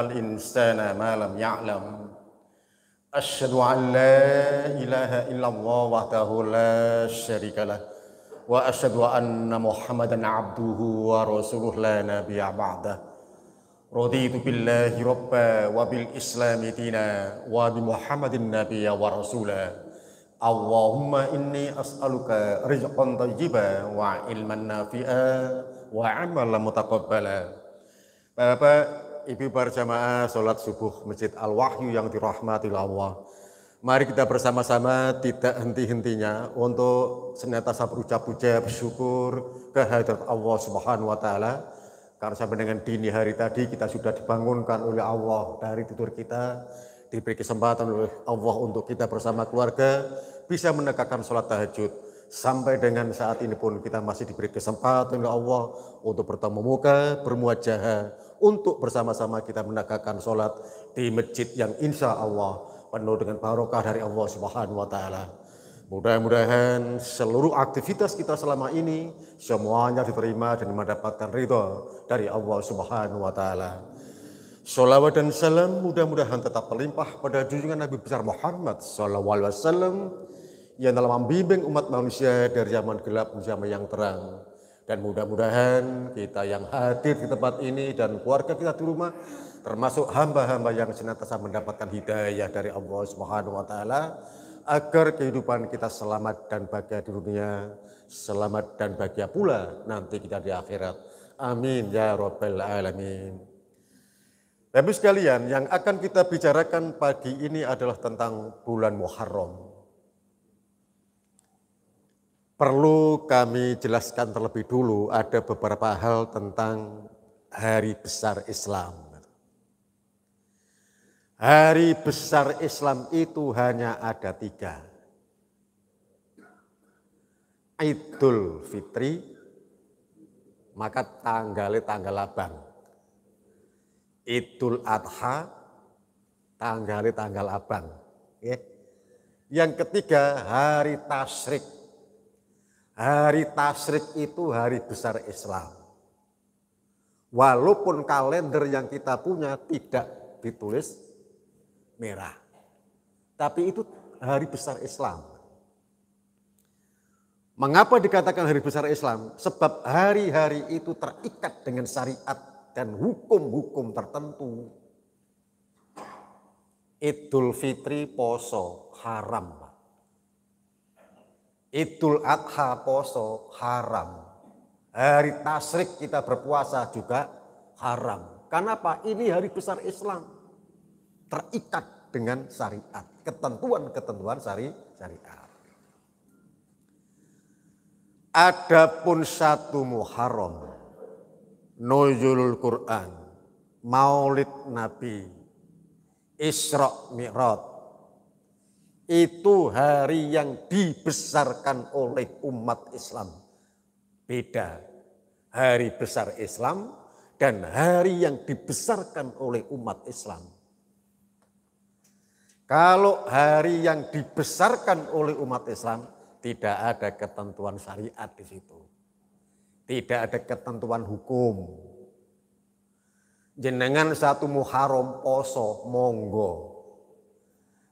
الإنسان ما لم يعلم أشهد أن لا إله إلا الله وحده لا شريك له وأشهد أن محمدا عبده ورسوله لا نبي بعده رضيت بالله ربا وبالإسلام دينا وبمحمد النبي ورسولا اللهم إني أسألك رزقا طيبا وعلما نافئا وعملا متقبلا Bapak Ibu jamaah sholat subuh Masjid Al-Wahyu yang dirahmati Allah. Mari kita bersama-sama tidak henti-hentinya untuk senantiasa berucap-ucap bersyukur kehadirat Allah Subhanahu wa taala. Karena sampai dengan dini hari tadi kita sudah dibangunkan oleh Allah dari tidur kita, diberi kesempatan oleh Allah untuk kita bersama keluarga bisa menegakkan sholat tahajud. Sampai dengan saat ini pun kita masih diberi kesempatan oleh Allah untuk bertemu muka, bermuajah untuk bersama-sama kita menegakkan sholat di masjid yang insya Allah penuh dengan barokah dari Allah Subhanahu wa taala. Mudah-mudahan seluruh aktivitas kita selama ini semuanya diterima dan mendapatkan ridho dari Allah Subhanahu wa taala. Sholawat dan salam mudah-mudahan tetap terlimpah pada junjungan Nabi besar Muhammad sallallahu alaihi yang dalam membimbing umat manusia dari zaman gelap menjadi zaman yang terang. Dan mudah-mudahan kita yang hadir di tempat ini dan keluarga kita di rumah termasuk hamba-hamba yang senantiasa mendapatkan hidayah dari Allah Subhanahu wa taala agar kehidupan kita selamat dan bahagia di dunia, selamat dan bahagia pula nanti kita di akhirat. Amin ya rabbal alamin. Bapak sekalian, yang akan kita bicarakan pagi ini adalah tentang bulan Muharram. Perlu kami jelaskan terlebih dulu ada beberapa hal tentang hari besar Islam. Hari besar Islam itu hanya ada tiga. Idul Fitri, maka tanggalnya tanggal Laban. Idul Adha, tanggalnya tanggal abang. Ya. Yang ketiga, hari Tasrik Hari Tasrik itu hari besar Islam. Walaupun kalender yang kita punya tidak ditulis merah. Tapi itu hari besar Islam. Mengapa dikatakan hari besar Islam? Sebab hari-hari itu terikat dengan syariat dan hukum-hukum tertentu. Idul Fitri poso haram. Idul Adha poso haram. Hari tasrik kita berpuasa juga haram. Kenapa? Ini hari besar Islam. Terikat dengan syariat. Ketentuan-ketentuan syari, syariat. Adapun satu Muharram. Nuzul Quran. Maulid Nabi. Isra Mi'raj itu hari yang dibesarkan oleh umat Islam. Beda hari besar Islam dan hari yang dibesarkan oleh umat Islam. Kalau hari yang dibesarkan oleh umat Islam tidak ada ketentuan syariat di situ. Tidak ada ketentuan hukum. Jenengan satu Muharram poso monggo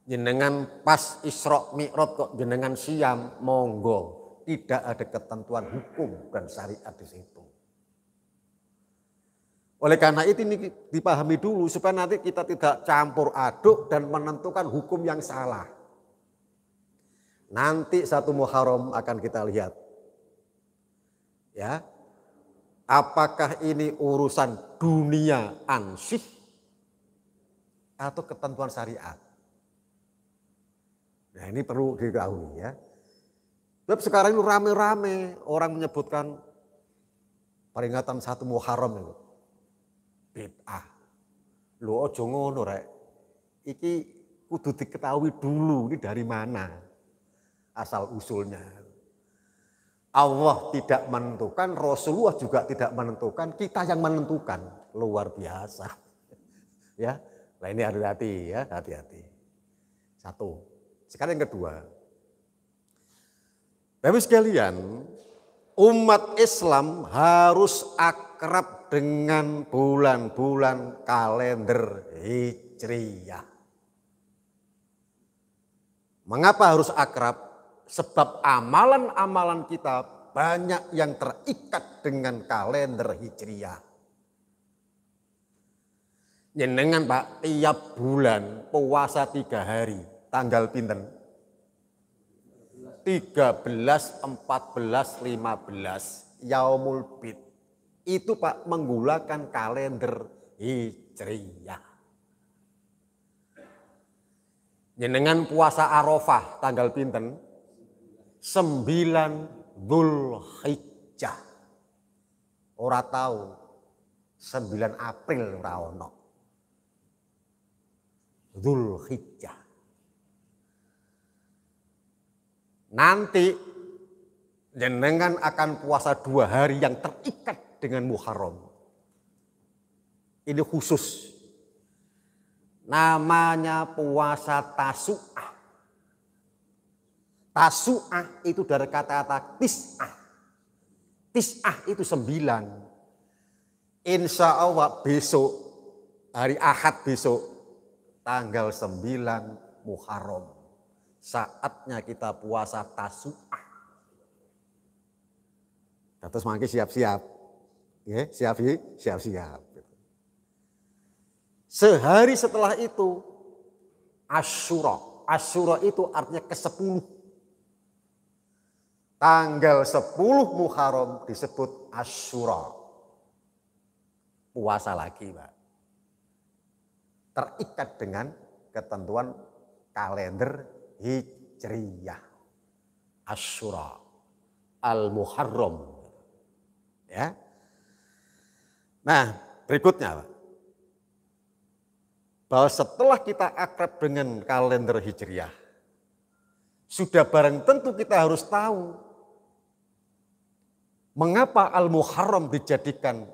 jenengan pas isrok mikrot kok jenengan siam monggo tidak ada ketentuan hukum dan syariat di situ. Oleh karena itu ini dipahami dulu supaya nanti kita tidak campur aduk dan menentukan hukum yang salah. Nanti satu Muharram akan kita lihat. Ya. Apakah ini urusan dunia ansih atau ketentuan syariat? Nah ini perlu diketahui ya. Sebab sekarang itu rame-rame orang menyebutkan peringatan satu Muharram itu. Bid'ah. Lu ojo ngono rek. Iki kudu diketahui dulu ini dari mana asal usulnya. Allah tidak menentukan, Rasulullah juga tidak menentukan, kita yang menentukan. Luar biasa. ya. Nah ini hati-hati ya, hati-hati. Satu, sekarang yang kedua. Bapak sekalian, umat Islam harus akrab dengan bulan-bulan kalender Hijriah. Mengapa harus akrab? Sebab amalan-amalan kita banyak yang terikat dengan kalender Hijriah. Nyenengan Pak, tiap bulan puasa tiga hari. Tanggal pinten? 13, 14, 15 Yaumul Bid. Itu Pak menggunakan kalender Hijriyah. Jenengan puasa Arafah tanggal pinten? 9 Dzulhijjah. Ora tahu 9 April ora ono. Dzulhijjah. Nanti jenengan akan puasa dua hari yang terikat dengan Muharram. Ini khusus. Namanya puasa tasu'ah. Tasu'ah itu dari kata-kata tis'ah. Tis'ah itu sembilan. Insya Allah besok, hari Ahad besok, tanggal sembilan Muharram. Saatnya kita puasa tasu'ah. Terus mangke siap-siap. Ya, siap siap-siap. Sehari setelah itu Asyura. Asyura itu artinya ke-10. Tanggal 10 Muharram disebut Asyura. Puasa lagi, Pak. Terikat dengan ketentuan kalender Hijriyah. Asyura. Al-Muharram. Ya. Nah, berikutnya Bahwa setelah kita akrab dengan kalender Hijriyah, sudah barang tentu kita harus tahu mengapa Al-Muharram dijadikan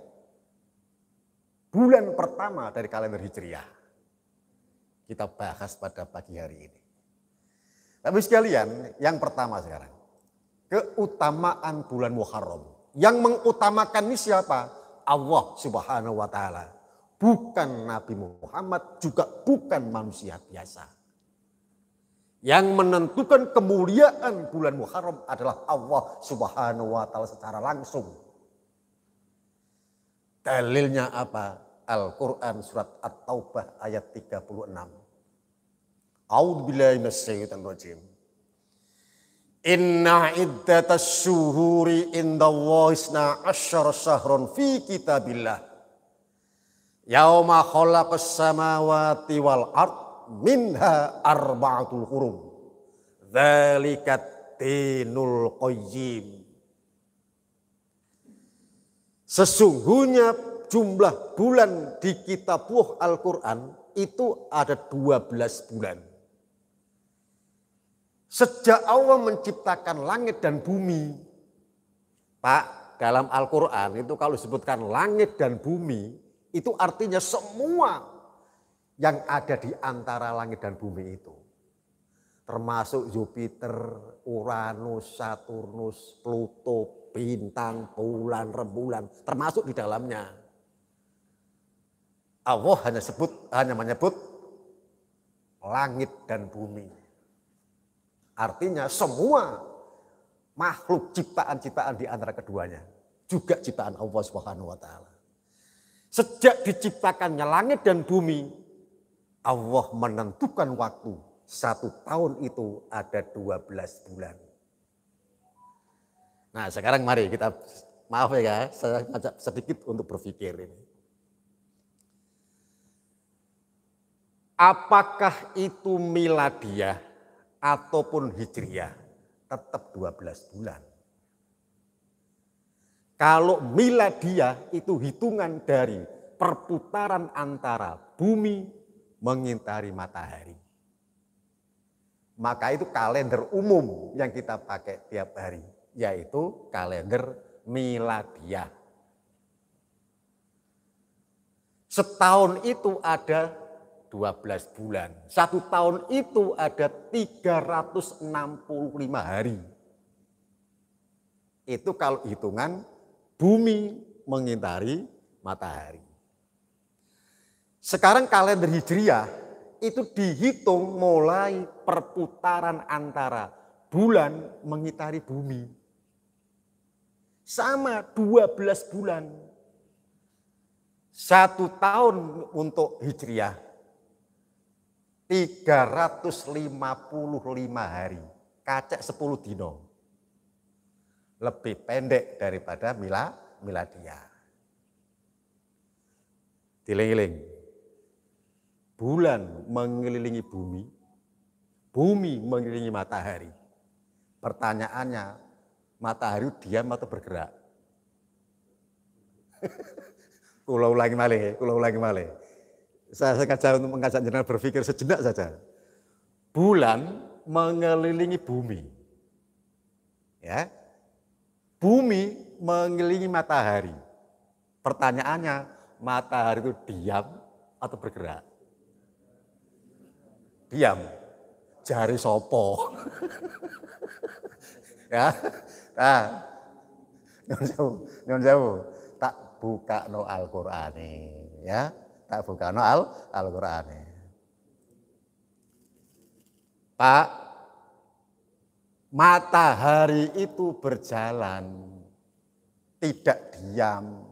bulan pertama dari kalender Hijriyah. Kita bahas pada pagi hari ini. Tapi sekalian, yang pertama sekarang. Keutamaan bulan Muharram. Yang mengutamakan ini siapa? Allah subhanahu wa ta'ala. Bukan Nabi Muhammad, juga bukan manusia biasa. Yang menentukan kemuliaan bulan Muharram adalah Allah subhanahu wa ta'ala secara langsung. Dalilnya apa? Al-Quran surat At-Taubah ayat 36. A'udzubillahiminasyaitonirrojim. Inna iddata syuhuri Allah isna asyara syahrun fi kitabillah. Yauma khalaqas samawati wal ard minha arba'atul hurum. Dhalikat tinul qayyim. Sesungguhnya jumlah bulan di kitab Al-Quran itu ada 12 bulan. Sejak Allah menciptakan langit dan bumi, Pak, dalam Al-Quran itu kalau disebutkan langit dan bumi, itu artinya semua yang ada di antara langit dan bumi itu. Termasuk Jupiter, Uranus, Saturnus, Pluto, bintang, bulan, rembulan, termasuk di dalamnya. Allah hanya sebut hanya menyebut langit dan bumi. Artinya semua makhluk ciptaan-ciptaan di antara keduanya juga ciptaan Allah Subhanahu wa taala. Sejak diciptakannya langit dan bumi, Allah menentukan waktu satu tahun itu ada 12 bulan. Nah sekarang mari kita, maaf ya saya ajak sedikit untuk berpikir ini. Apakah itu miladiah? ataupun hijriah tetap 12 bulan. Kalau miladiah itu hitungan dari perputaran antara bumi mengintari matahari. Maka itu kalender umum yang kita pakai tiap hari, yaitu kalender miladiah. Setahun itu ada 12 bulan. Satu tahun itu ada 365 hari. Itu kalau hitungan bumi mengitari matahari. Sekarang kalender Hijriah itu dihitung mulai perputaran antara bulan mengitari bumi. Sama 12 bulan. Satu tahun untuk Hijriah, 355 hari, kacek 10 dino. Lebih pendek daripada mila miladia. Diling-iling. Bulan mengelilingi bumi, bumi mengelilingi matahari. Pertanyaannya, matahari diam atau bergerak? kulau lagi malih, kulau lagi malih saya sengaja untuk mengajak jenengan berpikir sejenak saja. Bulan mengelilingi bumi. Ya. Bumi mengelilingi matahari. Pertanyaannya, matahari itu diam atau bergerak? Diam. Jari sopo. ya. Nah. Nyon jauh, nyon jauh. Tak buka no Al-Qur'ani, ya tak buka no al al Quran Pak matahari itu berjalan tidak diam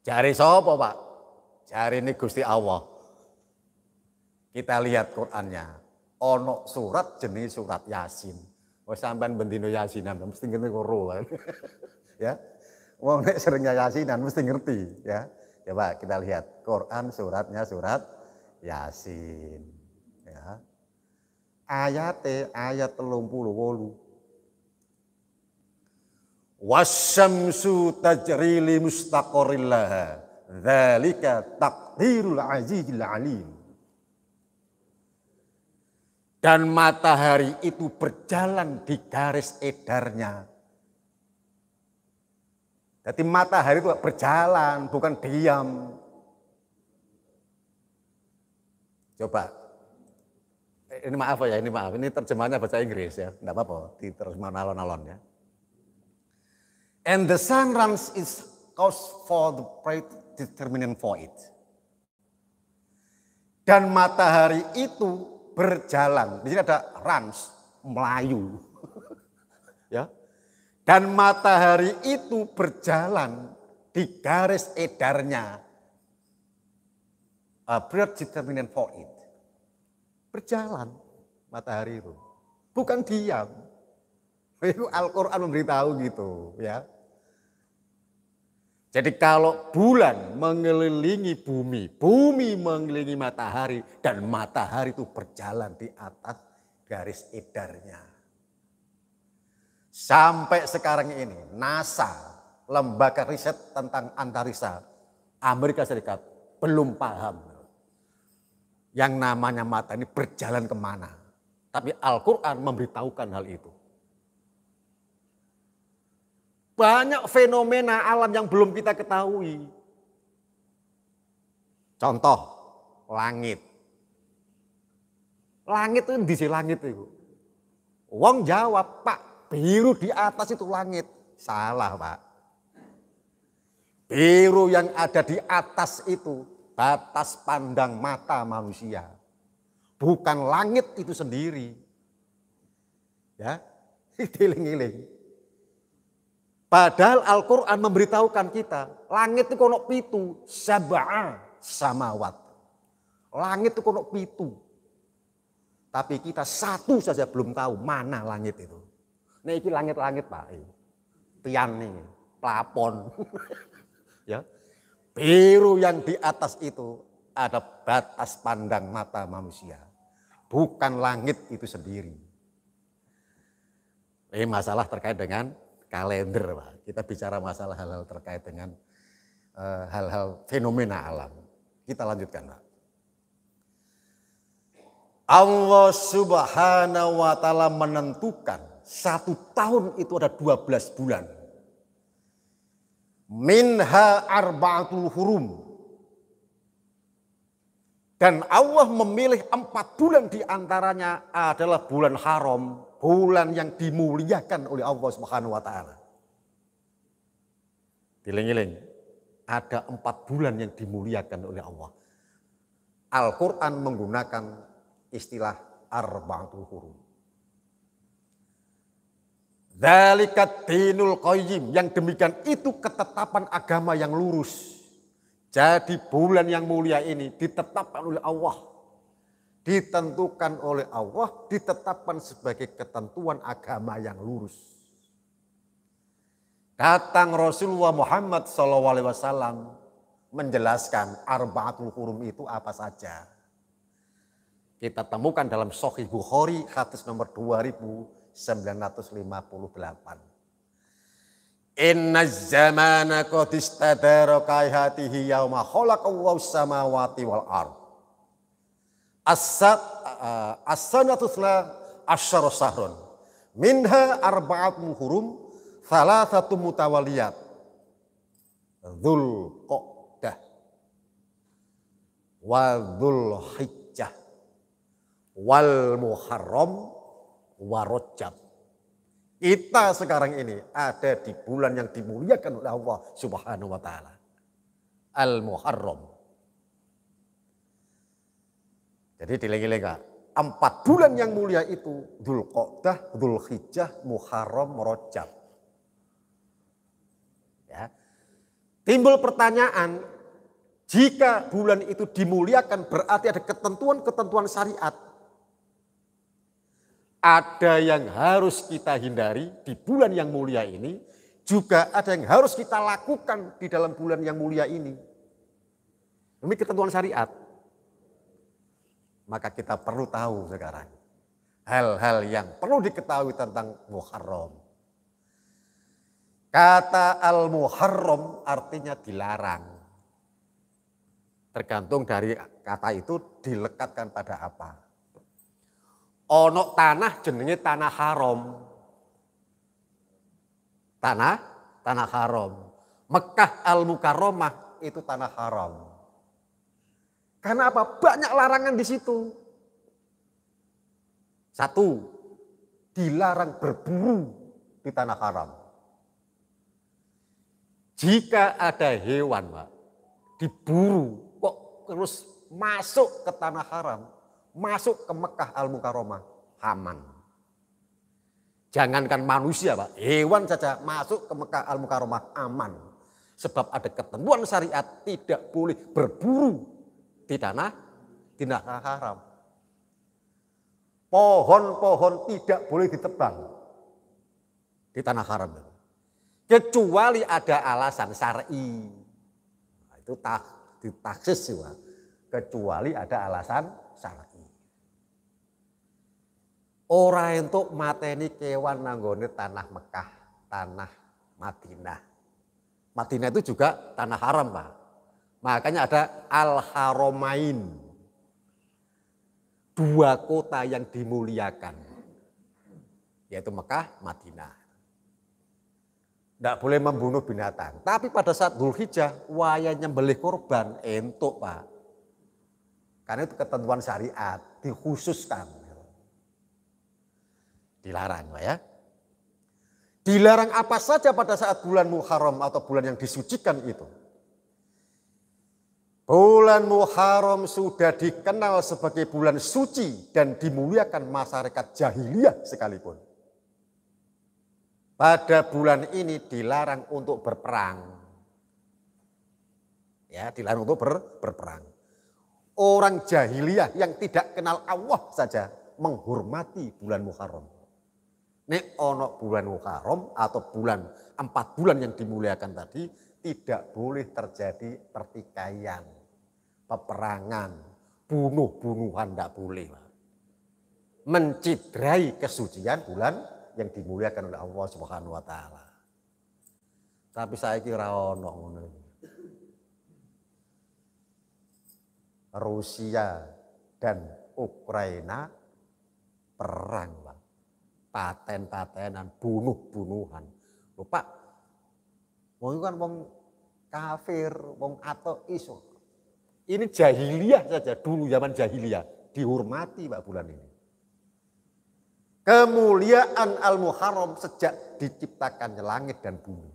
jari sopo pak jari ini gusti Allah kita lihat Qurannya onok surat jenis surat Yasin Oh sampean bendino Yasin mesti ngene kok ya Wong nek seringnya yasinan mesti ngerti ya. Coba kita lihat Quran suratnya surat Yasin ya. Ayat ayat 38. Wasyamsu tajri li mustaqarrillaha. Dzalika taqdirul azizil alim. Dan matahari itu berjalan di garis edarnya jadi matahari itu berjalan, bukan diam. Coba. Eh, ini maaf ya, ini maaf. Ini terjemahannya bahasa Inggris ya. Enggak apa-apa, diterjemahkan alon-alon ya. And the sun runs its course for the bright determinant for it. Dan matahari itu berjalan. Di sini ada runs, melayu. ya, dan matahari itu berjalan di garis edarnya. A ah, period determinant for Berjalan matahari itu. Bukan diam. Itu Al-Quran memberitahu gitu ya. Jadi kalau bulan mengelilingi bumi, bumi mengelilingi matahari, dan matahari itu berjalan di atas garis edarnya. Sampai sekarang ini NASA, lembaga riset tentang antariksa Amerika Serikat belum paham yang namanya mata ini berjalan kemana. Tapi Al-Quran memberitahukan hal itu. Banyak fenomena alam yang belum kita ketahui. Contoh, langit. Langit itu di langit itu. Wong jawab, Pak, biru di atas itu langit. Salah Pak. Biru yang ada di atas itu batas pandang mata manusia. Bukan langit itu sendiri. Ya, diling-iling. Padahal Al-Quran memberitahukan kita, langit itu konok pitu, sabah samawat. Langit itu konok pitu. Tapi kita satu saja belum tahu mana langit itu. Nah ini langit-langit, Pak. Iya. Tiang nih, plafon. ya. Biru yang di atas itu ada batas pandang mata manusia. Bukan langit itu sendiri. Ini masalah terkait dengan kalender, Pak. Kita bicara masalah hal-hal terkait dengan eh, hal-hal uh, hal -hal fenomena alam. Kita lanjutkan, Pak. Allah Subhanahu wa taala menentukan satu tahun itu ada dua belas bulan. Minha arba'atul hurum. Dan Allah memilih empat bulan diantaranya adalah bulan haram. Bulan yang dimuliakan oleh Allah subhanahu wa ta'ala. Diling-iling. Ada empat bulan yang dimuliakan oleh Allah. Al-Quran menggunakan istilah arba'atul hurum. Dalikat dinul qayyim. Yang demikian itu ketetapan agama yang lurus. Jadi bulan yang mulia ini ditetapkan oleh Allah. Ditentukan oleh Allah, ditetapkan sebagai ketentuan agama yang lurus. Datang Rasulullah Muhammad SAW menjelaskan arbaatul hurum itu apa saja. Kita temukan dalam Sahih Bukhari hadis nomor 2000 958. Inna zamana qad istadara kaihatihi yauma khalaqallahu samawati wal ard. As-sat uh, as asyara sahrun. Minha arbaat muhurum salasatu mutawaliyat. Dhul qodah. wa dhul Hijjah wal Muharram warojab. Kita sekarang ini ada di bulan yang dimuliakan oleh Allah Subhanahu wa taala. Al-Muharram. Jadi dileng lengi empat bulan yang mulia itu Dhul Hijjah, Muharram, Rojab. Ya. Timbul pertanyaan, jika bulan itu dimuliakan berarti ada ketentuan-ketentuan syariat ada yang harus kita hindari di bulan yang mulia ini, juga ada yang harus kita lakukan di dalam bulan yang mulia ini. Demi ketentuan syariat. Maka kita perlu tahu sekarang hal-hal yang perlu diketahui tentang Muharram. Kata al-Muharram artinya dilarang. Tergantung dari kata itu dilekatkan pada apa Onok tanah jenenge tanah haram. Tanah, tanah haram. Mekah al-Mukarramah itu tanah haram. Karena apa? Banyak larangan di situ. Satu, dilarang berburu di tanah haram. Jika ada hewan, Pak, diburu, kok terus masuk ke tanah haram, masuk ke Mekah al Mukarromah aman. Jangankan manusia Pak, hewan saja masuk ke Mekah al Mukarromah aman. Sebab ada ketentuan syariat tidak boleh berburu di tanah di tanah haram. Pohon-pohon tidak boleh ditebang di tanah haram. Kecuali ada alasan syar'i. Nah, itu tak ditaksis juga. Kecuali ada alasan syar'i. Ora entuk mateni kewan nanggone tanah Mekah, tanah Madinah. Madinah itu juga tanah haram, Pak. Makanya ada Al-Haramain. Dua kota yang dimuliakan. Yaitu Mekah, Madinah. Tidak boleh membunuh binatang. Tapi pada saat Dhul Hijjah, wayanya nyembelih korban, entuk Pak. Karena itu ketentuan syariat, dikhususkan Dilarang ya. Dilarang apa saja pada saat bulan Muharram atau bulan yang disucikan itu. Bulan Muharram sudah dikenal sebagai bulan suci dan dimuliakan masyarakat jahiliyah sekalipun. Pada bulan ini dilarang untuk berperang. Ya, dilarang untuk ber, berperang. Orang jahiliyah yang tidak kenal Allah saja menghormati bulan Muharram. Nek ono bulan Muharram atau bulan empat bulan yang dimuliakan tadi tidak boleh terjadi pertikaian, peperangan, bunuh-bunuhan tidak boleh. Mencidrai kesucian bulan yang dimuliakan oleh Allah Subhanahu wa taala. Tapi saya kira ono ngono. Rusia dan Ukraina perang paten-patenan, bunuh-bunuhan. Lho Pak, wong kan wong kafir, wong ateis. Ini jahiliyah saja dulu zaman jahiliyah dihormati Pak bulan ini. Kemuliaan Al-Muharram sejak diciptakannya langit dan bumi.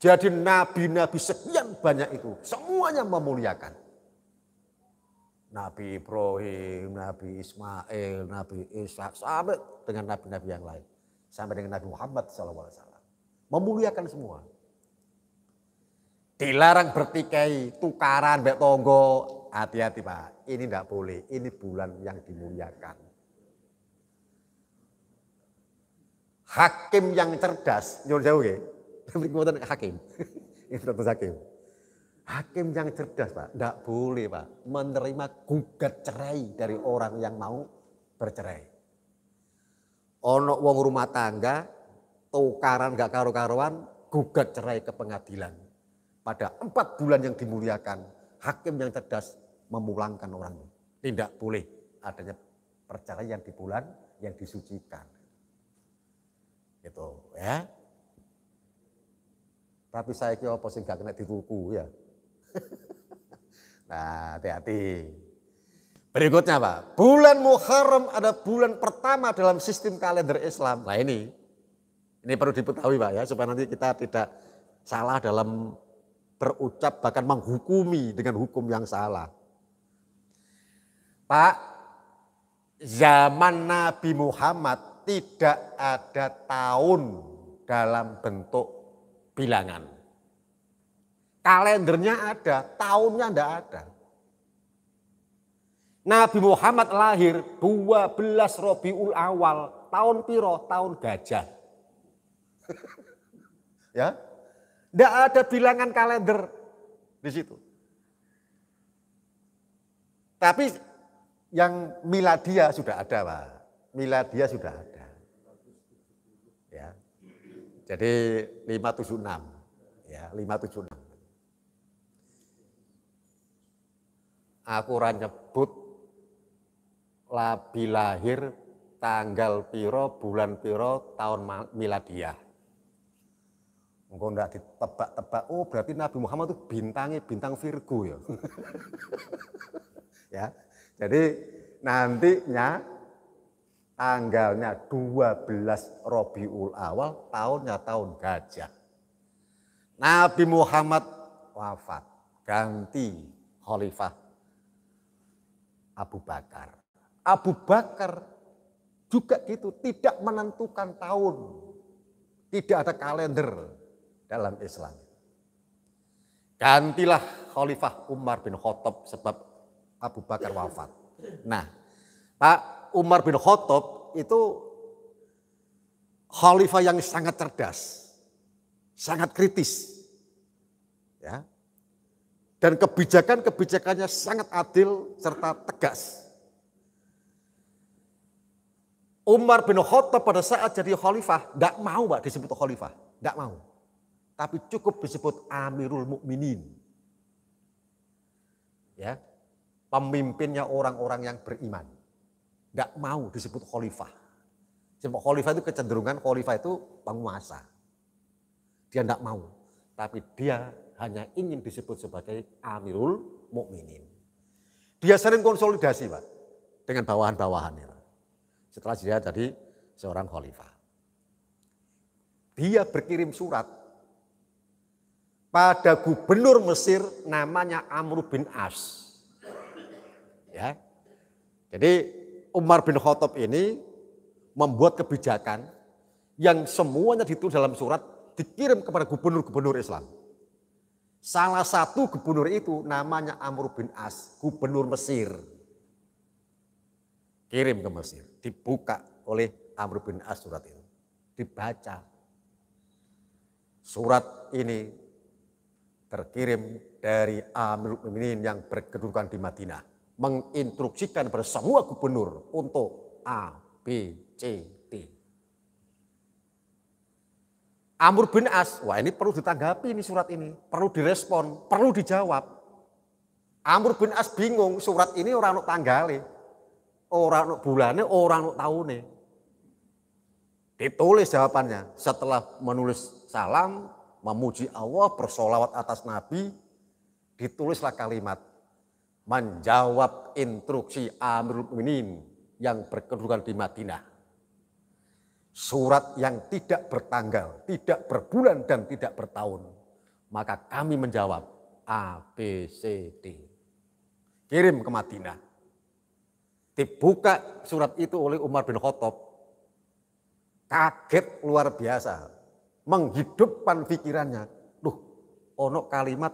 Jadi nabi-nabi sekian banyak itu semuanya memuliakan. Nabi Ibrahim, Nabi Ismail, Nabi Ishak, sampai dengan nabi-nabi yang lain. Sampai dengan Nabi Muhammad SAW. Memuliakan semua. Dilarang bertikai, tukaran, bek tonggo. Hati-hati Pak, ini tidak boleh. Ini bulan yang dimuliakan. Hakim yang cerdas, jauh-jauh ya. Hakim, ini hakim. Hakim yang cerdas Pak, tidak boleh Pak menerima gugat cerai dari orang yang mau bercerai. Onok wong rumah tangga, tukaran gak karu-karuan, gugat cerai ke pengadilan. Pada empat bulan yang dimuliakan, hakim yang cerdas memulangkan orang. Tidak boleh adanya perceraian di bulan yang disucikan. Gitu ya. Tapi saya kira apa sih gak kena diruku ya. nah, hati-hati. Berikutnya Pak, bulan Muharram ada bulan pertama dalam sistem kalender Islam. Nah ini, ini perlu diketahui Pak ya, supaya nanti kita tidak salah dalam berucap bahkan menghukumi dengan hukum yang salah. Pak, zaman Nabi Muhammad tidak ada tahun dalam bentuk bilangan. Kalendernya ada, tahunnya enggak ada. Nabi Muhammad lahir 12 Robiul Awal, tahun piro, tahun gajah. ya. Enggak ada bilangan kalender di situ. Tapi yang miladia sudah ada, Pak. Miladia sudah ada. Ya. Jadi 576 ya, 576. aku ora nyebut labi lahir tanggal piro, bulan piro, tahun miladiah. Engkau ndak ditebak-tebak, oh berarti Nabi Muhammad itu bintangnya bintang Virgo ya. ya. Jadi nantinya tanggalnya 12 Robiul Awal, tahunnya tahun gajah. Nabi Muhammad wafat, ganti khalifah Abu Bakar. Abu Bakar juga gitu, tidak menentukan tahun. Tidak ada kalender dalam Islam. Gantilah Khalifah Umar bin Khattab sebab Abu Bakar wafat. Nah, Pak Umar bin Khattab itu khalifah yang sangat cerdas, sangat kritis. Ya, dan kebijakan-kebijakannya sangat adil serta tegas. Umar bin Khattab pada saat jadi khalifah, tidak mau Pak disebut khalifah, tidak mau. Tapi cukup disebut Amirul Mukminin. Ya, pemimpinnya orang-orang yang beriman. Tidak mau disebut khalifah. Sebab khalifah itu kecenderungan khalifah itu penguasa. Dia tidak mau, tapi dia hanya ingin disebut sebagai Amirul Mukminin. Dia sering konsolidasi, Pak, dengan bawahan-bawahannya. Setelah dia tadi seorang khalifah. Dia berkirim surat pada gubernur Mesir namanya Amr bin As. Ya. Jadi Umar bin Khattab ini membuat kebijakan yang semuanya ditulis dalam surat dikirim kepada gubernur-gubernur Islam. Salah satu gubernur itu namanya Amr bin As, gubernur Mesir. Kirim ke Mesir, dibuka oleh Amr bin As surat itu. Dibaca. Surat ini terkirim dari bin As yang berkedudukan di Madinah. Menginstruksikan pada semua gubernur untuk A, B, C, Amr bin As, wah ini perlu ditanggapi ini surat ini, perlu direspon, perlu dijawab. Amr bin As bingung, surat ini orang nuk tanggale, orang nuk bulannya, orang nuk tahunnya. Ditulis jawabannya, setelah menulis salam, memuji Allah, bersolawat atas Nabi, ditulislah kalimat, menjawab instruksi Amrul Minin yang berkedudukan di Madinah. Surat yang tidak bertanggal, tidak berbulan dan tidak bertahun. Maka kami menjawab A, B, C, D. Kirim ke Madinah. Dibuka surat itu oleh Umar bin Khattab. Kaget luar biasa. Menghidupkan pikirannya. Duh, ono kalimat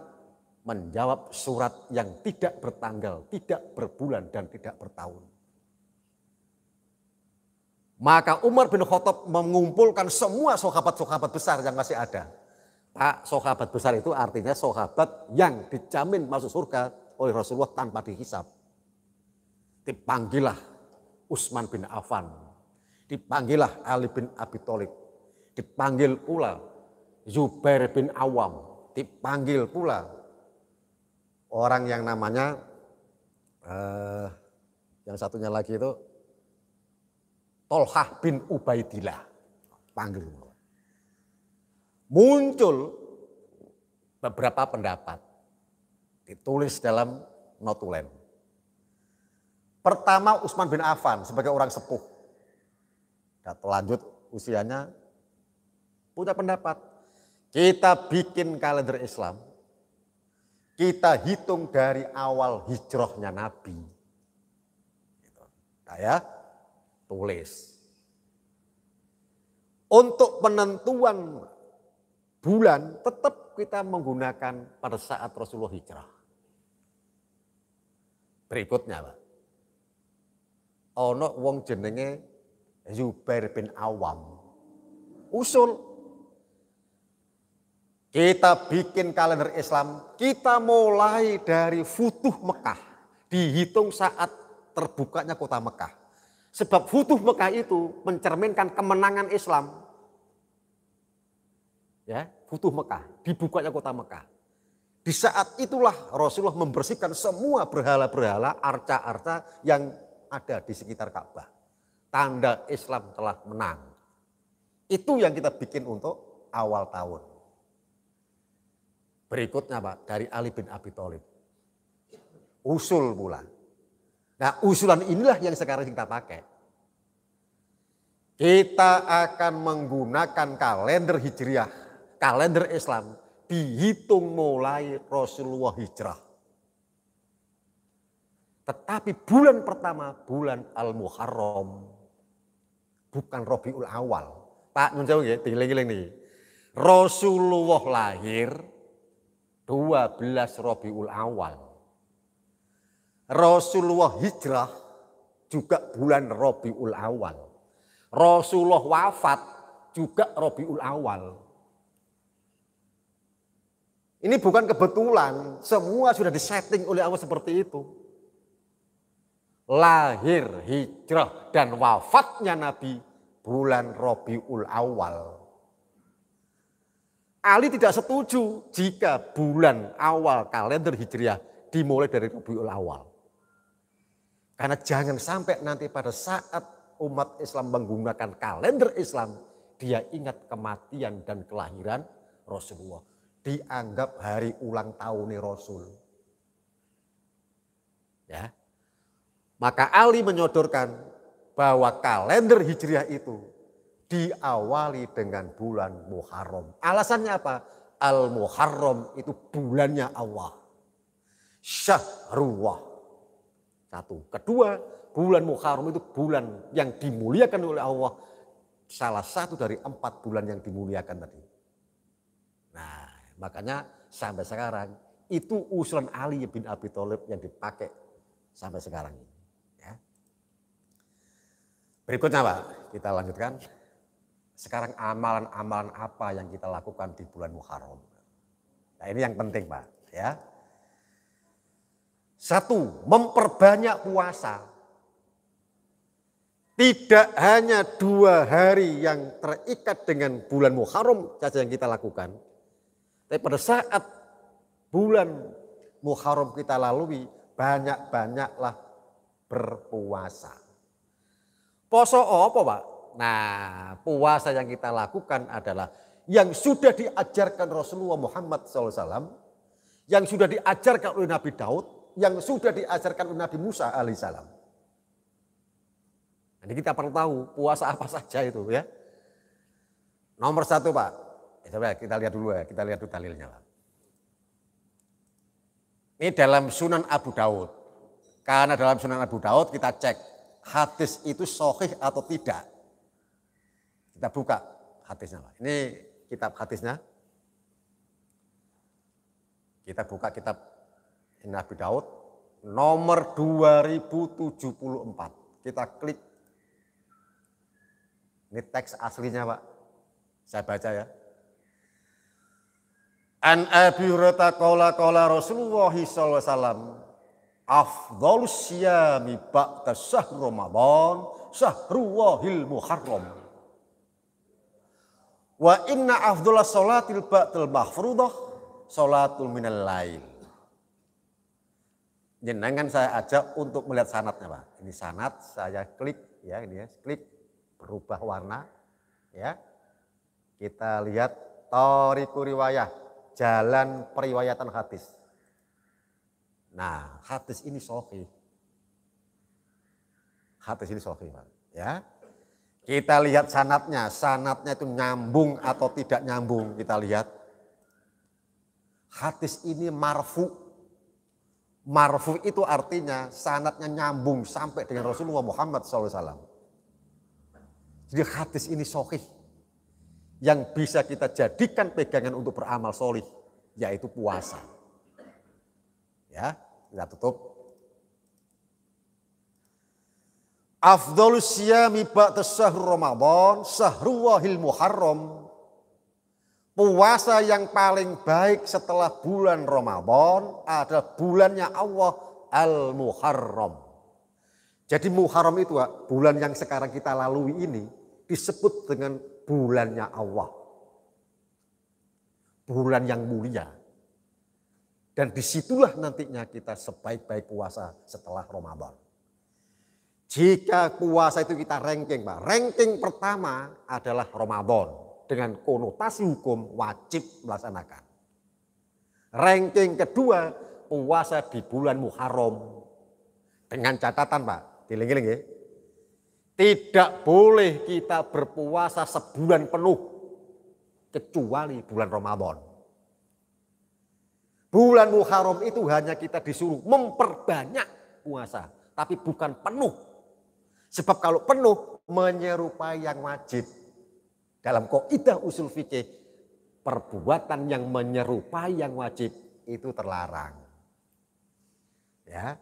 menjawab surat yang tidak bertanggal, tidak berbulan, dan tidak bertahun. Maka Umar bin Khattab mengumpulkan semua sahabat-sahabat besar yang masih ada. Pak, sahabat besar itu artinya sahabat yang dijamin masuk surga oleh Rasulullah tanpa dihisap. Dipanggillah Utsman bin Affan, dipanggillah Ali bin Abi Thalib, dipanggil pula Zubair bin Awam, dipanggil pula orang yang namanya eh, yang satunya lagi itu Tolhah bin Ubaidillah. Panggil. Muncul beberapa pendapat. Ditulis dalam notulen. Pertama Usman bin Affan sebagai orang sepuh. Dan lanjut usianya punya pendapat. Kita bikin kalender Islam. Kita hitung dari awal hijrahnya Nabi. Gitu. Kayak tulis. Untuk penentuan bulan tetap kita menggunakan pada saat Rasulullah hijrah. Berikutnya Pak. Ono wong jenenge Zubair bin Awam. Usul kita bikin kalender Islam, kita mulai dari futuh Mekah. Dihitung saat terbukanya kota Mekah. Sebab Futuh Mekah itu mencerminkan kemenangan Islam. Ya, Futuh Mekah, dibukanya kota Mekah. Di saat itulah Rasulullah membersihkan semua berhala-berhala, arca-arca yang ada di sekitar Ka'bah. Tanda Islam telah menang. Itu yang kita bikin untuk awal tahun. Berikutnya Pak, dari Ali bin Abi Thalib. Usul pula, Nah usulan inilah yang sekarang kita pakai. Kita akan menggunakan kalender hijriah, kalender Islam dihitung mulai Rasulullah hijrah. Tetapi bulan pertama bulan Al-Muharram bukan Rabiul Awal. Pak nun jauh ya, tinggal nih. Rasulullah lahir 12 Rabiul Awal. Rasulullah hijrah juga bulan Rabiul Awal. Rasulullah wafat juga Rabiul Awal. Ini bukan kebetulan, semua sudah disetting oleh Allah seperti itu. Lahir, hijrah, dan wafatnya Nabi bulan Rabiul Awal. Ali tidak setuju jika bulan awal kalender Hijriah dimulai dari Rabiul Awal. Karena jangan sampai nanti pada saat umat Islam menggunakan kalender Islam, dia ingat kematian dan kelahiran Rasulullah. Dianggap hari ulang tahunnya Rasul. Ya. Maka Ali menyodorkan bahwa kalender Hijriah itu diawali dengan bulan Muharram. Alasannya apa? Al-Muharram itu bulannya Allah. Syahrullah satu. Kedua, bulan Muharram itu bulan yang dimuliakan oleh Allah. Salah satu dari empat bulan yang dimuliakan tadi. Nah, makanya sampai sekarang itu usulan Ali bin Abi Thalib yang dipakai sampai sekarang. Ya. Berikutnya Pak, kita lanjutkan. Sekarang amalan-amalan apa yang kita lakukan di bulan Muharram? Nah ini yang penting Pak. Ya. Satu, memperbanyak puasa. Tidak hanya dua hari yang terikat dengan bulan Muharram saja yang kita lakukan. Tapi pada saat bulan Muharram kita lalui, banyak-banyaklah berpuasa. Poso apa Pak? Nah puasa yang kita lakukan adalah yang sudah diajarkan Rasulullah Muhammad SAW, yang sudah diajarkan oleh Nabi Daud, yang sudah diajarkan oleh Nabi Musa alaihissalam. Jadi kita perlu tahu puasa apa saja itu ya. Nomor satu Pak, ya, coba kita lihat dulu ya, kita lihat dulu dalilnya Pak. Ini dalam Sunan Abu Daud. Karena dalam Sunan Abu Daud kita cek hadis itu sohih atau tidak. Kita buka hadisnya Pak. Ini kitab hadisnya. Kita buka kitab Nabi Daud nomor 2074. Kita klik. Ini teks aslinya Pak. Saya baca ya. An Abi Hurata kola kola Rasulullah SAW. Afdol siyami ba'da syahr Ramadan syahru wahil muharram. Wa inna afdol salatil ba'dal mahfrudah salatul minal lail. Jenengan saya ajak untuk melihat sanatnya Pak. Ini sanat saya klik ya ini ya, klik berubah warna ya. Kita lihat Toriku Riwayah, jalan periwayatan hadis. Nah, hadis ini sohi. Hadis ini sohi Pak ya. Kita lihat sanatnya, sanatnya itu nyambung atau tidak nyambung kita lihat. Hadis ini marfu Marfu itu artinya sanatnya nyambung sampai dengan Rasulullah Muhammad SAW. Jadi hadis ini sohih. Yang bisa kita jadikan pegangan untuk beramal solih. Yaitu puasa. Ya, kita tutup. Afdolus siyami ba'da Ramadan, sahruwahil muharram, Puasa yang paling baik setelah bulan Ramadan adalah bulannya Allah Al-Muharram. Jadi Muharram itu bulan yang sekarang kita lalui ini disebut dengan bulannya Allah. Bulan yang mulia. Dan disitulah nantinya kita sebaik-baik puasa setelah Ramadan. Jika puasa itu kita ranking, Pak. Ranking pertama adalah Ramadan dengan konotasi hukum wajib melaksanakan. Ranking kedua puasa di bulan Muharram dengan catatan Pak, diling-iling ya. Tidak boleh kita berpuasa sebulan penuh kecuali bulan Ramadan. Bulan Muharram itu hanya kita disuruh memperbanyak puasa, tapi bukan penuh. Sebab kalau penuh menyerupai yang wajib. Dalam kaidah usul fikih, perbuatan yang menyerupai yang wajib itu terlarang. Ya.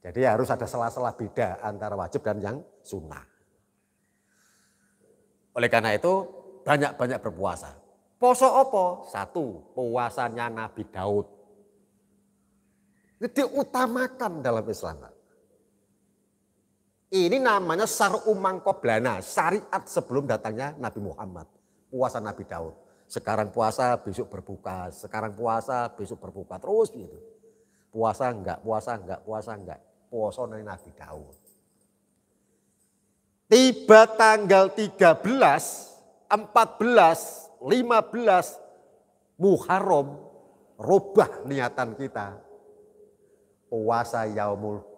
Jadi harus ada sela-sela beda antara wajib dan yang sunnah. Oleh karena itu banyak-banyak berpuasa. Poso opo? Satu, puasanya Nabi Daud. Itu diutamakan dalam Islam. Ini namanya sarumang koblana, syariat sebelum datangnya Nabi Muhammad. Puasa Nabi Daud. Sekarang puasa, besok berbuka. Sekarang puasa, besok berbuka. Terus gitu. Puasa enggak, puasa enggak, puasa enggak. Puasa Nabi Daud. Tiba tanggal 13, 14, 15, Muharram, rubah niatan kita. Puasa Yaumul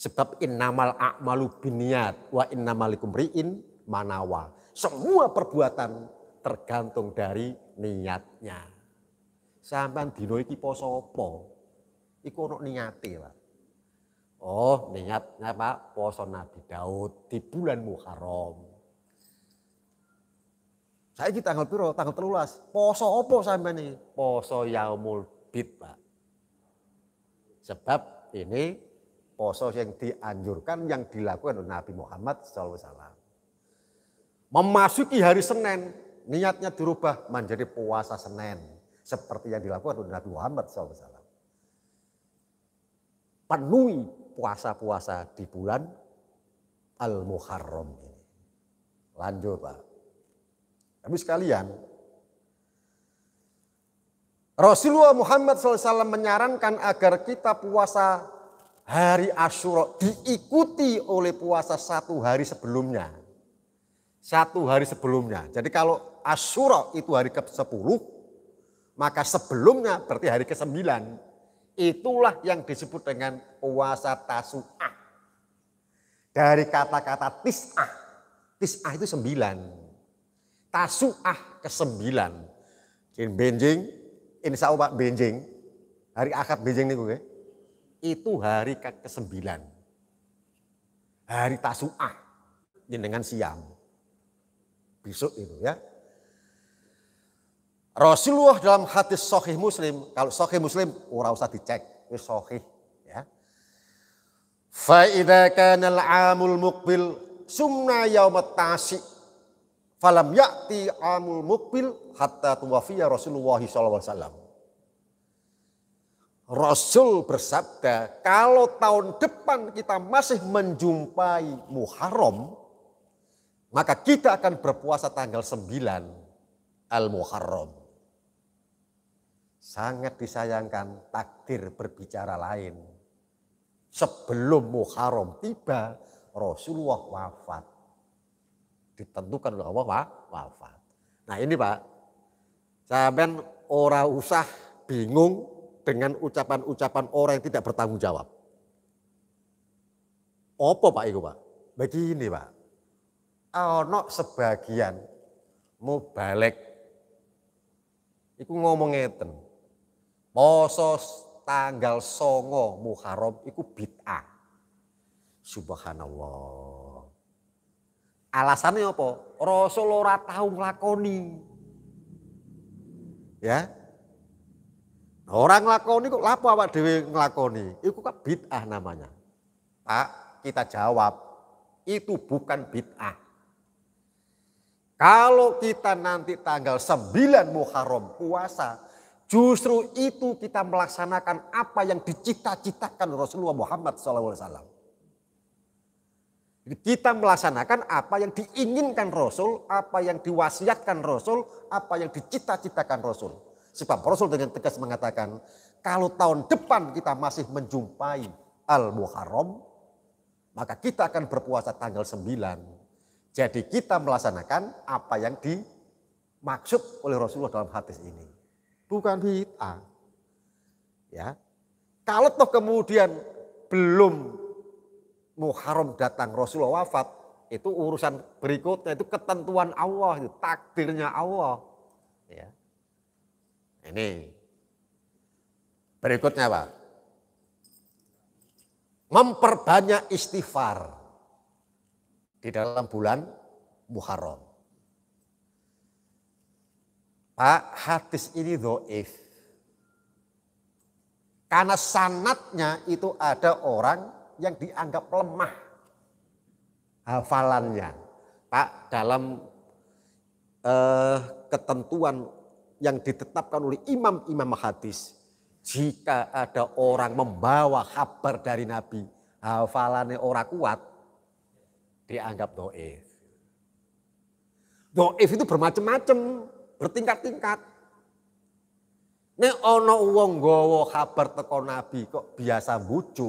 Sebab innamal a'malu biniat wa innamalikum ri'in manawa. Semua perbuatan tergantung dari niatnya. sampai dino iki poso apa? Iku ono niate, Pak. Oh, niatnya Pak poso Nabi Daud di bulan Muharram. Saya kita tanggal piro? Tanggal telulas. Poso apa sampean nih? Poso yaumul bid, Pak. Sebab ini poso yang dianjurkan yang dilakukan oleh Nabi Muhammad SAW. Memasuki hari Senin, niatnya dirubah menjadi puasa Senin. Seperti yang dilakukan oleh Nabi Muhammad SAW. Penuhi puasa-puasa di bulan Al-Muharram ini. Lanjut Pak. Tapi sekalian, Rasulullah Muhammad SAW menyarankan agar kita puasa hari Asyura diikuti oleh puasa satu hari sebelumnya. Satu hari sebelumnya. Jadi kalau Asyura itu hari ke-10, maka sebelumnya berarti hari ke-9. Itulah yang disebut dengan puasa tasu'ah. Dari kata-kata tis'ah. Tis'ah itu sembilan. Tasu'ah ke sembilan. Benjing, insya Allah Benjing. Hari akad Benjing nih gue itu hari ke-9. Hari Tasu'ah, ini dengan siang. Besok itu ya. Rasulullah dalam hadis sahih Muslim, kalau sahih Muslim ora usah dicek, wis sahih ya. Fa idza kana al-amul muqbil sumna yaumat tasi falam ya'ti amul muqbil hatta tuwafiya Rasulullah sallallahu alaihi wasallam. Rasul bersabda, kalau tahun depan kita masih menjumpai Muharram, maka kita akan berpuasa tanggal 9 Al-Muharram. Sangat disayangkan takdir berbicara lain. Sebelum Muharram tiba, Rasulullah wafat. Ditentukan oleh Allah wafat. Nah ini Pak, sampai ora usah bingung dengan ucapan-ucapan orang yang tidak bertanggung jawab. Apa Pak Iku Pak? Begini Pak, ada sebagian mau balik. Iku ngomong ngeten. Poso tanggal songo Muharram iku bid'ah. Subhanallah. Alasannya apa? Rasulullah tahu ngelakoni, Ya, Nah, orang ngelakoni kok lapo awak Dewi ngelakoni Iku kan bid'ah namanya. Pak, kita jawab, itu bukan bid'ah. Kalau kita nanti tanggal 9 Muharram puasa, justru itu kita melaksanakan apa yang dicita-citakan Rasulullah Muhammad SAW. Kita melaksanakan apa yang diinginkan Rasul, apa yang diwasiatkan Rasul, apa yang dicita-citakan Rasul. Sebab Rasul dengan tegas mengatakan, kalau tahun depan kita masih menjumpai Al-Muharram, maka kita akan berpuasa tanggal 9. Jadi kita melaksanakan apa yang dimaksud oleh Rasulullah dalam hadis ini. Bukan kita Ya. Kalau toh kemudian belum Muharram datang Rasulullah wafat, itu urusan berikutnya itu ketentuan Allah, itu takdirnya Allah. Ini. Berikutnya Pak. Memperbanyak istighfar di dalam bulan Muharram. Pak, hadis ini do'if. Karena sanatnya itu ada orang yang dianggap lemah hafalannya. Pak, dalam eh, ketentuan yang ditetapkan oleh imam-imam hadis. Jika ada orang membawa kabar dari Nabi, hafalannya orang kuat, dianggap do'if. Do'if itu bermacam-macam, bertingkat-tingkat. Nek ono wong gowo kabar teko Nabi kok biasa bucu.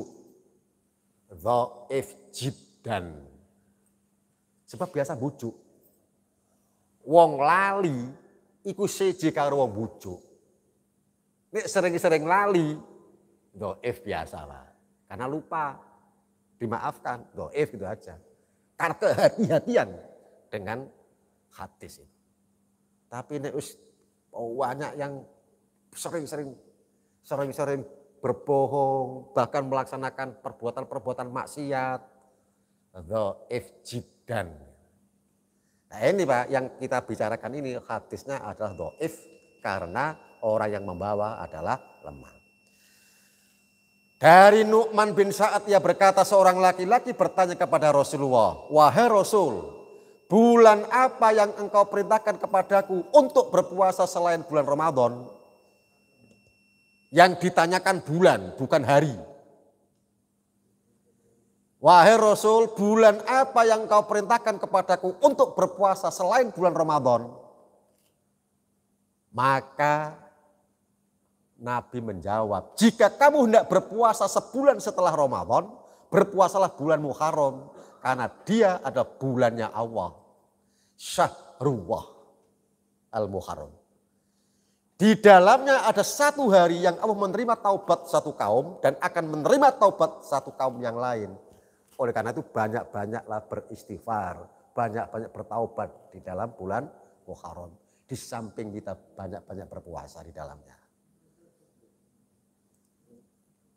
Do'if jibdan. Sebab biasa bucu. Wong lali iku seji karo wong bojo. Nek sering-sering lali, doif biasalah. Karena lupa, dimaafkan, doif gitu aja. Karena kehati-hatian dengan hadis itu. Tapi nek us banyak yang sering-sering sering-sering berbohong, bahkan melaksanakan perbuatan-perbuatan maksiat, doif jidan. Nah ini Pak, yang kita bicarakan ini hadisnya adalah do'if karena orang yang membawa adalah lemah. Dari Nu'man bin Sa'ad ia berkata seorang laki-laki bertanya kepada Rasulullah, Wahai Rasul, bulan apa yang engkau perintahkan kepadaku untuk berpuasa selain bulan Ramadan? Yang ditanyakan bulan, bukan hari. Wahai Rasul, bulan apa yang kau perintahkan kepadaku untuk berpuasa selain bulan Ramadan? Maka Nabi menjawab, jika kamu hendak berpuasa sebulan setelah Ramadan, berpuasalah bulan Muharram. Karena dia ada bulannya Allah. Syahrullah Al-Muharram. Di dalamnya ada satu hari yang Allah menerima taubat satu kaum dan akan menerima taubat satu kaum yang lain. Oleh karena itu banyak-banyaklah beristighfar, banyak-banyak bertaubat di dalam bulan Muharram. Di samping kita banyak-banyak berpuasa di dalamnya.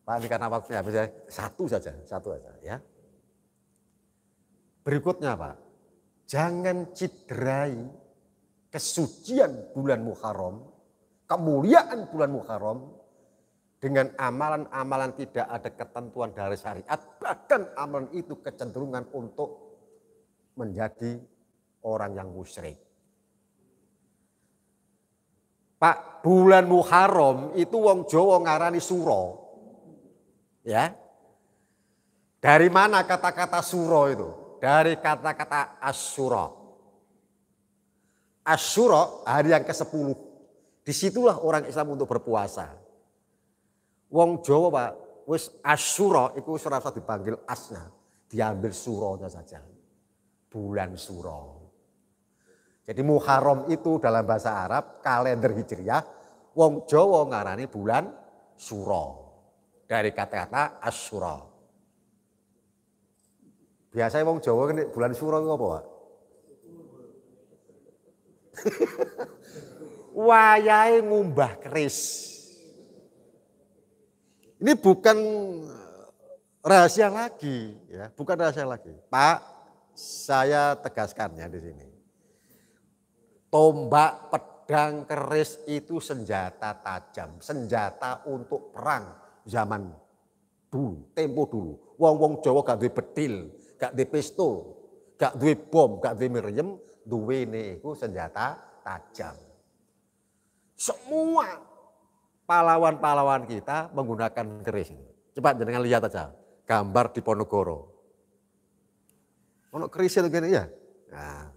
Pak, ini karena waktunya habis ya. Satu saja, satu saja ya. Berikutnya Pak, jangan cederai kesucian bulan Muharram, kemuliaan bulan Muharram dengan amalan-amalan tidak ada ketentuan dari syariat, bahkan amalan itu kecenderungan untuk menjadi orang yang musyrik. Pak, bulan Muharram itu wong Jawa ngarani suro. Ya. Dari mana kata-kata suro itu? Dari kata-kata asyura. Asyura hari yang ke-10. Disitulah orang Islam untuk berpuasa. Wong Jawa Pak, wis Asyura itu ora dipanggil asnya, diambil suronya saja. Bulan Suro. Jadi Muharram itu dalam bahasa Arab kalender Hijriah, wong Jawa ngarani bulan Suro. Dari kata-kata Asyura. Biasanya wong Jawa kan bulan Suro itu apa, Pak? Wayahe ngumbah keris. Ini bukan eh, rahasia lagi, ya, bukan rahasia lagi. Pak, saya tegaskan ya di sini. Tombak, pedang, keris itu senjata tajam, senjata untuk perang zaman dulu, tempo dulu. Wong-wong Jawa gak duwe petil, gak duwe pistol, gak duwe bom, gak duwe meriam, ini itu senjata tajam. Semua pahlawan-pahlawan kita menggunakan keris. Coba jangan lihat aja gambar di Ponegoro. Ono keris itu gini ya. Nah.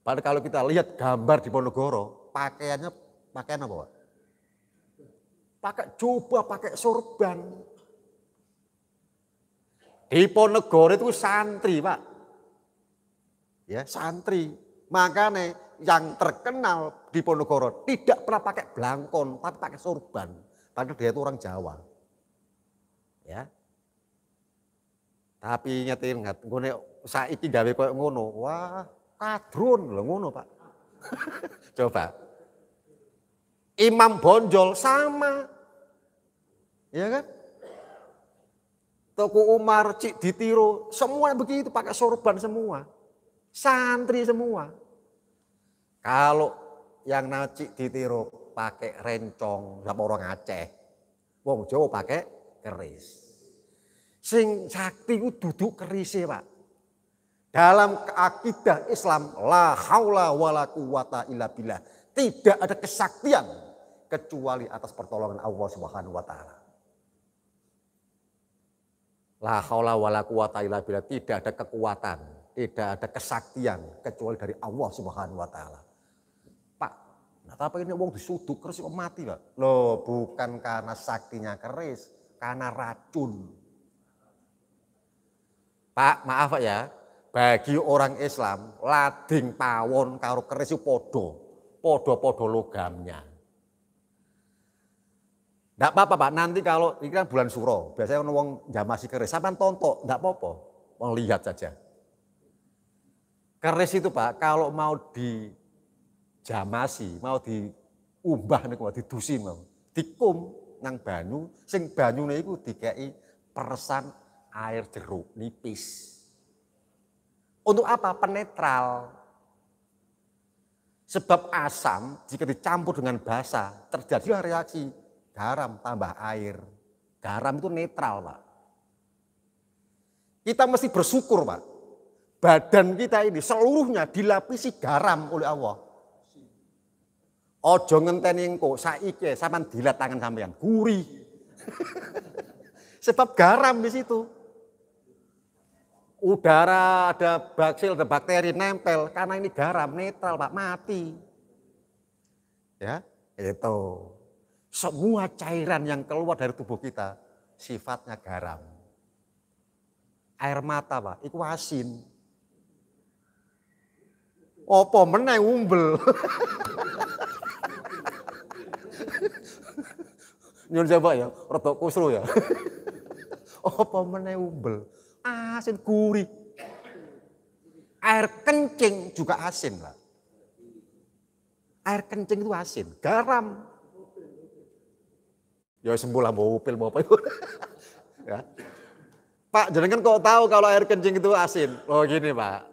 Padahal kalau kita lihat gambar di Ponegoro, pakaiannya pakaian apa, Pakai jubah, pakai sorban. Di Ponegoro itu santri, Pak. Ya, santri. Makanya yang terkenal di Ponorogo tidak pernah pakai blangkon, tapi pakai sorban. Padahal dia itu orang Jawa. Ya. Tapi nyetir nggak gue saiki gawe koyo ngono. Wah, kadrun lho ngono, Pak. Coba. Imam Bonjol sama. ya kan? Toko Umar, Cik Ditiro, semua begitu pakai sorban semua. Santri semua. Kalau yang naci ditiru pakai rencong sama orang Aceh. Wong Jawa pakai keris. Sing sakti itu duduk ya Pak. Dalam akidah Islam la haula wala quwata illa billah. Tidak ada kesaktian kecuali atas pertolongan Allah Subhanahu wa taala. La haula wala quwata illa billah. Tidak ada kekuatan, tidak ada kesaktian kecuali dari Allah Subhanahu wa taala. Tapi ini wong disuduk keris kok mati, Pak. Loh, bukan karena saktinya keris, karena racun. Pak, maaf Pak ya. Bagi orang Islam, lading pawon karo keris itu podo. Podo-podo logamnya. Enggak apa-apa Pak, nanti kalau ini kan bulan suro, biasanya kan orang jam masih keris, sampean tontok, enggak apa-apa. Wong lihat saja. Keris itu Pak, kalau mau di jamasi mau diubah nih, mau didusi mau dikum nang banyu sing banyu nih itu dikai peresan air jeruk nipis. Untuk apa? Penetral. Sebab asam jika dicampur dengan basa terjadilah reaksi garam tambah air. Garam itu netral, Pak. Kita mesti bersyukur, Pak. Badan kita ini seluruhnya dilapisi garam oleh Allah. Ojo ngenteni engko saiki sampean dilat tangan sampean. kuri. Sebab garam di situ. Udara ada baksil, ada bakteri nempel karena ini garam netral Pak mati. Ya, itu. Semua cairan yang keluar dari tubuh kita sifatnya garam. Air mata, Pak, itu asin. Oh meneh umbel. Nyuwun sewu ya, rotok kusro ya. oh meneh umbel? Asin kuri Air kencing juga asin lah. Air kencing itu asin, garam. Ya sembuh lah mau upil mau apa ya. Pak, jenengan kok tahu kalau air kencing itu asin? Oh gini pak,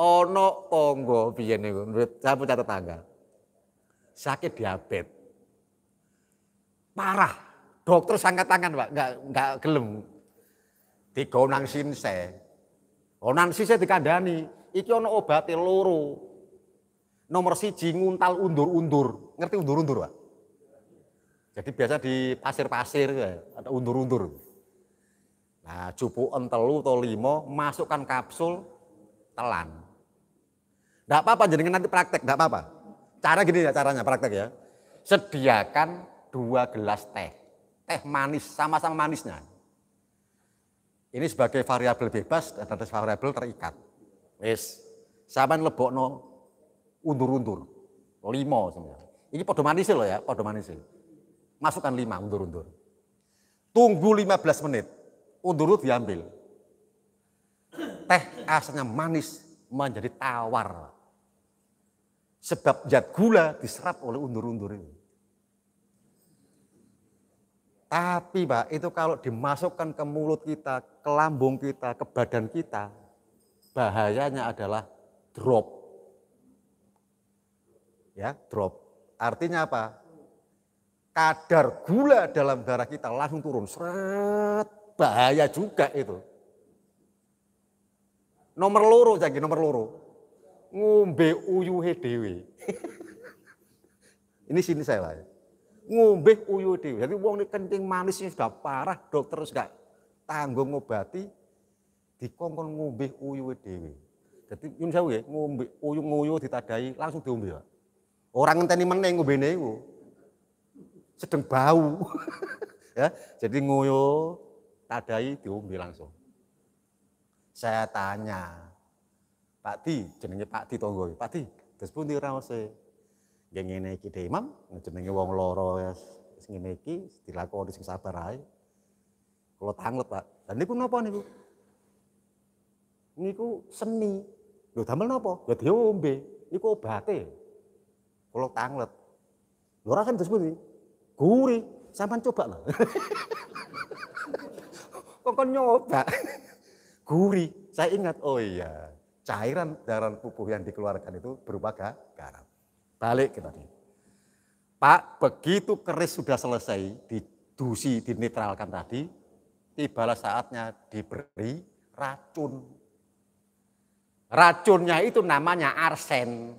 ono tonggo biyen niku, saya punya tetangga sakit diabetes. Parah. Dokter sangat tangan, Pak. Enggak enggak gelem. Tiga nang sinse. Oh nang sinse dikandani. Iki ono obat loro. Nomor siji nguntal undur-undur. Ngerti undur-undur, Pak? Jadi biasa di pasir-pasir ya, ada undur-undur. Nah, cupu entelu atau limo, masukkan kapsul, telan. Tidak apa-apa, jadi nanti praktek, tidak apa-apa. Cara gini ya caranya, praktek ya. Sediakan dua gelas teh. Teh manis, sama-sama manisnya. Ini sebagai variabel bebas dan atas variabel terikat. Wis, lebok no undur-undur. lima. sebenarnya. Ini podo manis loh ya, podo manis. Masukkan lima, undur-undur. Tunggu 15 menit, undur diambil. Teh asalnya manis menjadi tawar. Sebab zat gula diserap oleh undur-undur ini. Tapi Pak, itu kalau dimasukkan ke mulut kita, ke lambung kita, ke badan kita, bahayanya adalah drop. Ya, drop. Artinya apa? Kadar gula dalam darah kita langsung turun. Seret, bahaya juga itu. Nomor loro jadi nomor loro. Ngombe uyuhe dewi. Ini sini saya lah ngombe uyu dewi, Jadi wong nek kencing manisnya sudah parah, dokter sudah tanggung ngobati dikongkon ngombe uyu dewi, Jadi yun sewu ya, ngombe uyu nguyu ditadai langsung diombe, orang Ora ngenteni meneh ngombene iku. Sedeng bau. ya, jadi nguyu tadai diombe langsung. Saya tanya, Pak Di, jenenge Pak Di tonggo. Pak Di, terus pun dirawase. Ya ngene iki de Imam, ya, jenenge wong loro ya sing ngene iki dilakoni sing sabar ae. Kula tanglet, Pak. Dan nih napa Ini ku seni. Lho damel napa? Ya diombe. ku obate. kalau tanglet. Lho ora kan disebut guri, Sampan coba lah. Kok kon nyoba? guri, Saya ingat, oh iya, cairan darah pupuh yang dikeluarkan itu berupa garam. Balik kita tadi. Pak, begitu keris sudah selesai didusi, dinetralkan tadi, tibalah saatnya diberi racun. Racunnya itu namanya arsen.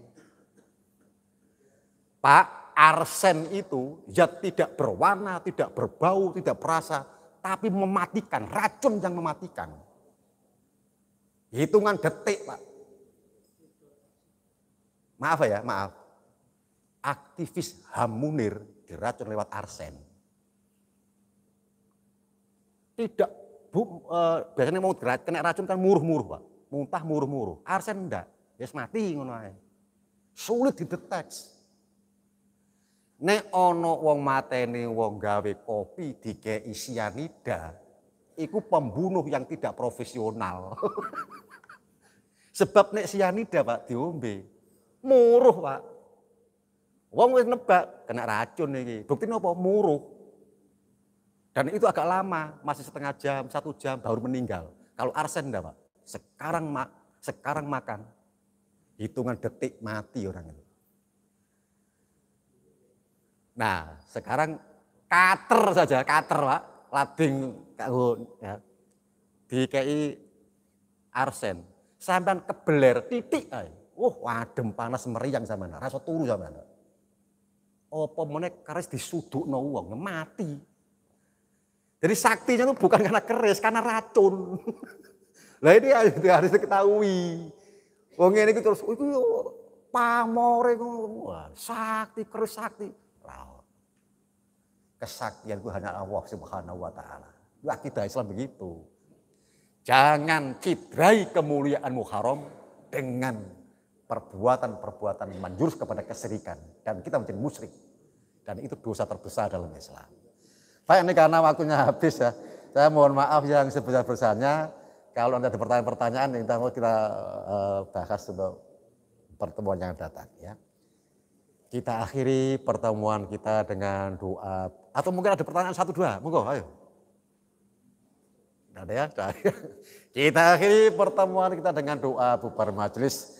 Pak, arsen itu ya tidak berwarna, tidak berbau, tidak berasa, tapi mematikan, racun yang mematikan. Hitungan detik, Pak. Maaf ya, maaf aktivis Ham Munir diracun lewat arsen. Tidak, bu, e, biasanya mau kena racun kan muruh-muruh pak, muntah muruh-muruh. Arsen enggak, ya yes, mati ngono ae. Sulit dideteks. Nek ana wong mateni wong gawe kopi dikei sianida, iku pembunuh yang tidak profesional. Sebab nek sianida Pak diombe, muruh Pak. Wong wis nebak kena racun nih, bukti apa? Muruh. Dan itu agak lama, masih setengah jam, satu jam baru meninggal. Kalau arsen enggak, Pak? Sekarang mak, sekarang makan. Hitungan detik mati orang itu. Nah, sekarang kater saja, kater Pak. Lading kau ya. Dikei arsen. Sampai kebeler titik ae. Wah, oh, adem panas meriang sampean. Rasa turu sampean apa meneh keris disudukno wong mati. Jadi saktinya itu bukan karena keris, karena racun. Lah ini ya, harus diketahui. Wong ini terus iku pamore sakti keris sakti. Kesaktian itu hanya Allah Subhanahu wa taala. Itu akidah Islam begitu. Jangan cidrai kemuliaanmu haram dengan perbuatan-perbuatan menjurus kepada keserikan dan kita menjadi musyrik. Dan itu dosa terbesar dalam Islam. Pak ini karena waktunya habis ya. Saya mohon maaf yang sebesar-besarnya kalau ada pertanyaan-pertanyaan yang mau kita eh, bahas untuk pertemuan yang datang ya. Kita akhiri pertemuan kita dengan doa atau mungkin ada pertanyaan satu dua, monggo ayo. Tidak ada ya? Kita akhiri pertemuan kita dengan doa bubar majelis.